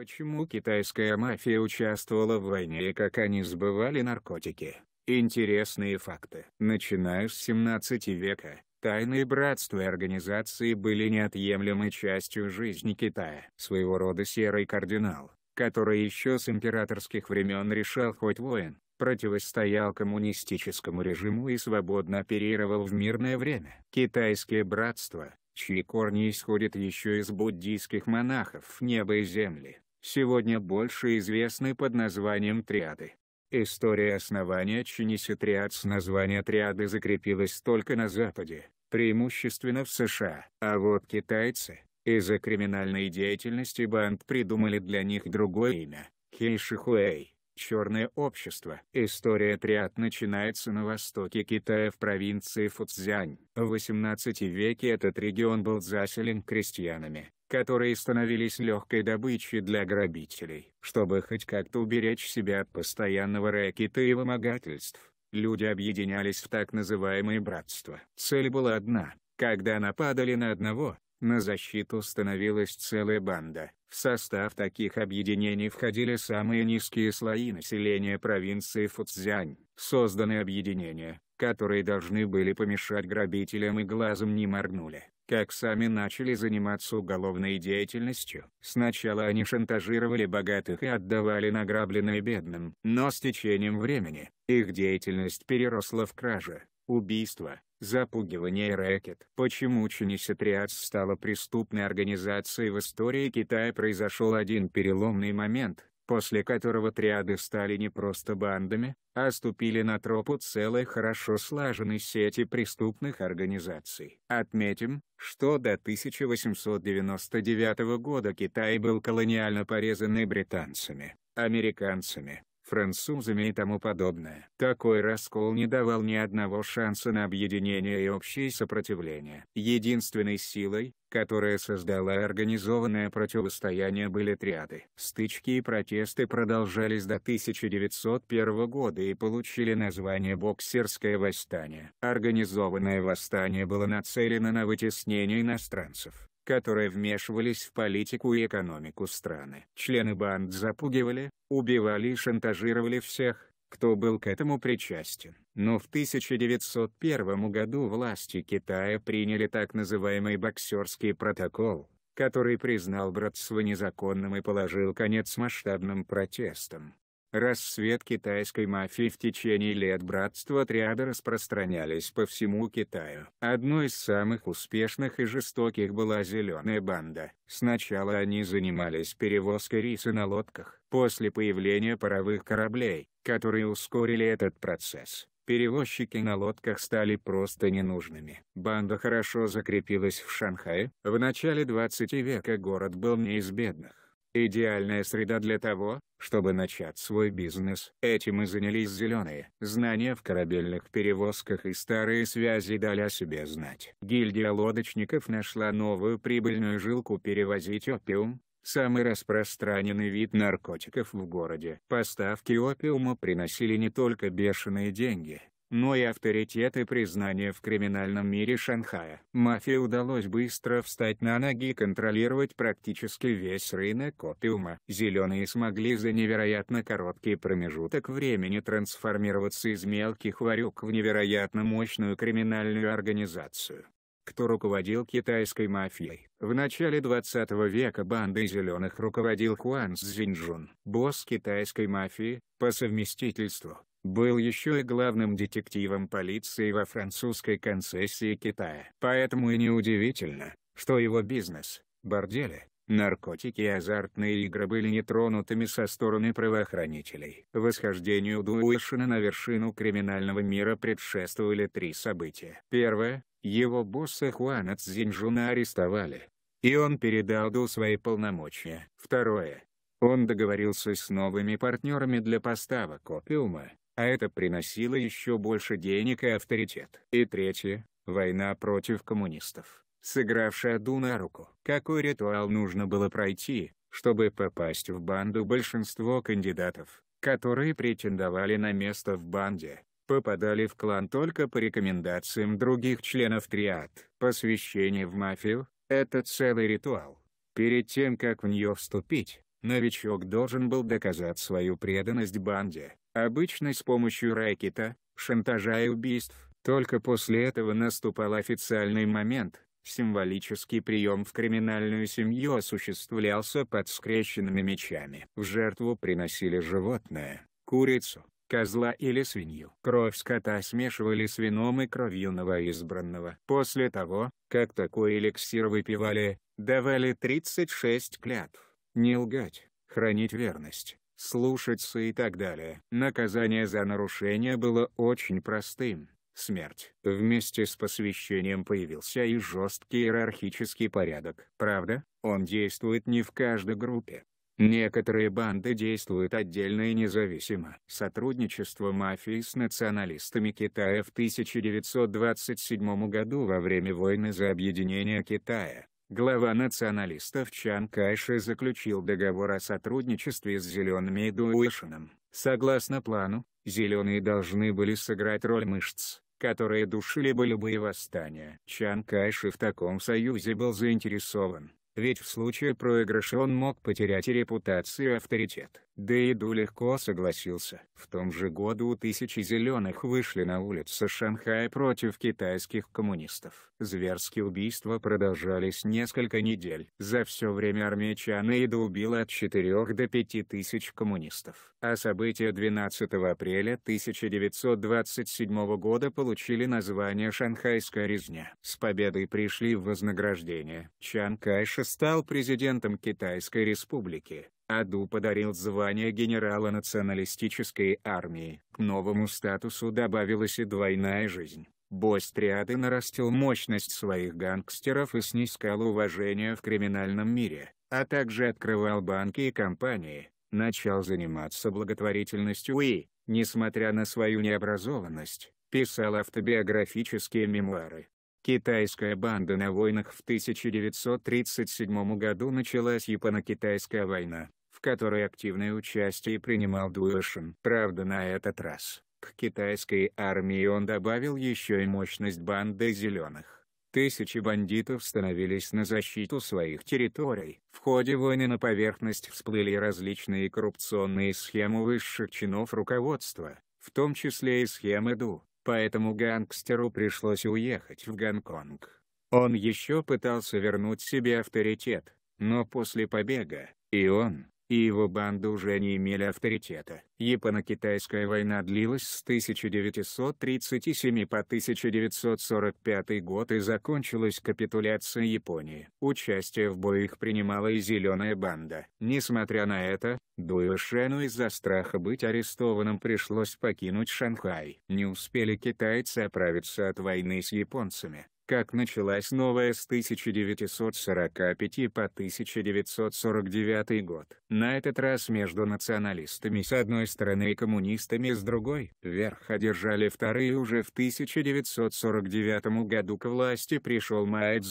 Почему китайская мафия участвовала в войне и как они сбывали наркотики? Интересные факты. Начиная с 17 века, тайные братства и организации были неотъемлемой частью жизни Китая. Своего рода серый кардинал, который еще с императорских времен решал хоть воин, противостоял коммунистическому режиму и свободно оперировал в мирное время. Китайские братства, чьи корни исходят еще из буддийских монахов неба и земли, сегодня больше известны под названием триады. История основания Чиниси триад с названия триады закрепилась только на Западе, преимущественно в США. А вот китайцы, из-за криминальной деятельности банд придумали для них другое имя – Хейшихуэй. Черное общество. История триад начинается на востоке Китая в провинции Фуцзянь. В 18 веке этот регион был заселен крестьянами, которые становились легкой добычей для грабителей. Чтобы хоть как-то уберечь себя от постоянного рэкета и вымогательств, люди объединялись в так называемые братства. Цель была одна. Когда нападали на одного, на защиту становилась целая банда. В состав таких объединений входили самые низкие слои населения провинции Фуцзянь. Созданы объединения, которые должны были помешать грабителям и глазом не моргнули как сами начали заниматься уголовной деятельностью. Сначала они шантажировали богатых и отдавали награбленное бедным, но с течением времени, их деятельность переросла в кражи, убийства, Запугивание и рэкет. Почему Чиниситриац стала преступной организацией в истории Китая произошел один переломный момент, после которого триады стали не просто бандами, а ступили на тропу целой хорошо слаженной сети преступных организаций. Отметим, что до 1899 года Китай был колониально порезанный британцами, американцами, французами и тому подобное. Такой раскол не давал ни одного шанса на объединение и общее сопротивление. Единственной силой, которая создала организованное противостояние были триады. Стычки и протесты продолжались до 1901 года и получили название «боксерское восстание». Организованное восстание было нацелено на вытеснение иностранцев которые вмешивались в политику и экономику страны. Члены банд запугивали, убивали и шантажировали всех, кто был к этому причастен. Но в 1901 году власти Китая приняли так называемый «боксерский протокол», который признал братство незаконным и положил конец масштабным протестам. Рассвет китайской мафии в течение лет братства отряда распространялись по всему Китаю. Одной из самых успешных и жестоких была «Зеленая банда». Сначала они занимались перевозкой риса на лодках. После появления паровых кораблей, которые ускорили этот процесс, перевозчики на лодках стали просто ненужными. Банда хорошо закрепилась в Шанхае. В начале 20 века город был не из бедных. Идеальная среда для того, чтобы начать свой бизнес. Этим и занялись «Зеленые». Знания в корабельных перевозках и старые связи дали о себе знать. Гильдия лодочников нашла новую прибыльную жилку перевозить опиум, самый распространенный вид наркотиков в городе. Поставки опиума приносили не только бешеные деньги, но и авторитет и признание в криминальном мире Шанхая. Мафии удалось быстро встать на ноги и контролировать практически весь рынок опиума. Зеленые смогли за невероятно короткий промежуток времени трансформироваться из мелких варюк в невероятно мощную криминальную организацию кто руководил китайской мафией. В начале 20 века бандой зеленых руководил Хуан Цзиньчжун, босс китайской мафии, по совместительству, был еще и главным детективом полиции во французской концессии Китая. Поэтому и неудивительно, что его бизнес, бордели, наркотики и азартные игры были нетронутыми со стороны правоохранителей. Восхождению Дуэшина на вершину криминального мира предшествовали три события. Первое. Его босса Хуана Цзиньжуна арестовали. И он передал Ду свои полномочия. Второе. Он договорился с новыми партнерами для поставок опиума, а это приносило еще больше денег и авторитет. И третье, война против коммунистов, сыгравшая Ду на руку. Какой ритуал нужно было пройти, чтобы попасть в банду большинство кандидатов, которые претендовали на место в банде, попадали в клан только по рекомендациям других членов триад. Посвящение в мафию – это целый ритуал. Перед тем как в нее вступить, новичок должен был доказать свою преданность банде, обычно с помощью рэкета, шантажа и убийств. Только после этого наступал официальный момент, Символический прием в криминальную семью осуществлялся под скрещенными мечами. В жертву приносили животное, курицу, козла или свинью. Кровь скота смешивали с вином и кровью новоизбранного. После того, как такой эликсир выпивали, давали 36 клятв. Не лгать, хранить верность, слушаться и так далее. Наказание за нарушение было очень простым – смерть. Вместе с посвящением появился и жесткий иерархический порядок. Правда, он действует не в каждой группе. Некоторые банды действуют отдельно и независимо. Сотрудничество мафии с националистами Китая в 1927 году во время войны за объединение Китая Глава националистов Чан Кайши заключил договор о сотрудничестве с «Зелеными» и «Дуэшином». Согласно плану, «Зеленые» должны были сыграть роль мышц, которые душили бы любые восстания. Чан Кайши в таком союзе был заинтересован, ведь в случае проигрыша он мог потерять и репутацию и авторитет. Да иду легко согласился. В том же году тысячи зеленых вышли на улицы Шанхая против китайских коммунистов. Зверские убийства продолжались несколько недель. За все время армия Чана Иду убила от 4 до 5 тысяч коммунистов. А события 12 апреля 1927 года получили название «Шанхайская резня». С победой пришли в вознаграждение. Чан Кайша стал президентом Китайской республики. Аду подарил звание генерала националистической армии. К новому статусу добавилась и двойная жизнь. Босс Триады нарастил мощность своих гангстеров и снискал уважение в криминальном мире, а также открывал банки и компании, начал заниматься благотворительностью и, несмотря на свою необразованность, писал автобиографические мемуары. Китайская банда на войнах в 1937 году началась Японо-Китайская война в которой активное участие принимал Дуэшин. Правда на этот раз, к китайской армии он добавил еще и мощность банды «Зеленых». Тысячи бандитов становились на защиту своих территорий. В ходе войны на поверхность всплыли различные коррупционные схемы высших чинов руководства, в том числе и схемы Ду, поэтому гангстеру пришлось уехать в Гонконг. Он еще пытался вернуть себе авторитет, но после побега, и он, и его банды уже не имели авторитета. Японо-китайская война длилась с 1937 по 1945 год и закончилась капитуляцией Японии. Участие в боях принимала и «Зеленая банда». Несмотря на это, Дуэшену из-за страха быть арестованным пришлось покинуть Шанхай. Не успели китайцы оправиться от войны с японцами, как началась новая с 1945 по 1949 год. На этот раз между националистами с одной стороны и коммунистами с другой. Верх одержали вторые уже в 1949 году к власти пришел Маэт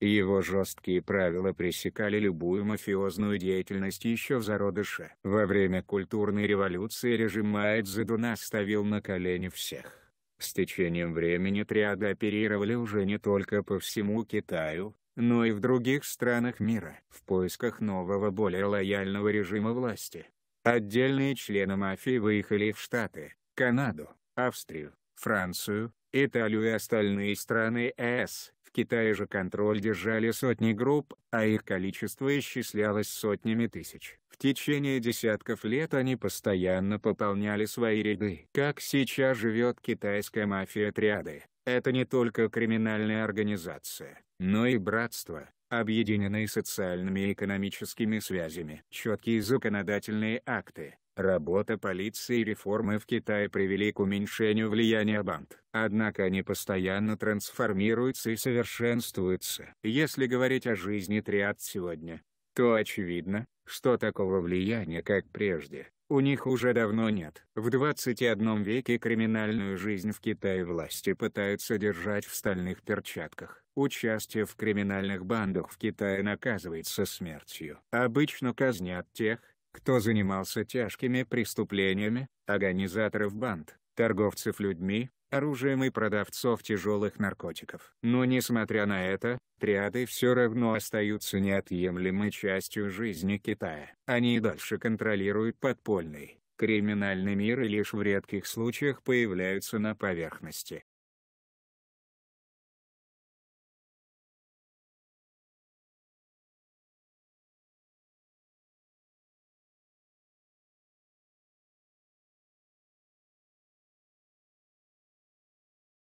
Его жесткие правила пресекали любую мафиозную деятельность еще в зародыше. Во время культурной революции режим Маэт Цзэдуна ставил на колени всех с течением времени триады оперировали уже не только по всему Китаю, но и в других странах мира в поисках нового более лояльного режима власти. Отдельные члены мафии выехали в Штаты, Канаду, Австрию, Францию, Италию и остальные страны ЕС, в Китае же контроль держали сотни групп, а их количество исчислялось сотнями тысяч. В течение десятков лет они постоянно пополняли свои ряды. Как сейчас живет китайская мафия отряды? Это не только криминальная организация, но и братство, объединенное социальными и экономическими связями. Четкие законодательные акты, Работа полиции и реформы в Китае привели к уменьшению влияния банд. Однако они постоянно трансформируются и совершенствуются. Если говорить о жизни триад сегодня, то очевидно, что такого влияния, как прежде, у них уже давно нет. В 21 веке криминальную жизнь в Китае власти пытаются держать в стальных перчатках. Участие в криминальных бандах в Китае наказывается смертью. Обычно казнят тех, кто занимался тяжкими преступлениями, организаторов банд, торговцев людьми, оружием и продавцов тяжелых наркотиков. Но несмотря на это, триады все равно остаются неотъемлемой частью жизни Китая. Они и дальше контролируют подпольный, криминальный мир и лишь в редких случаях появляются на поверхности.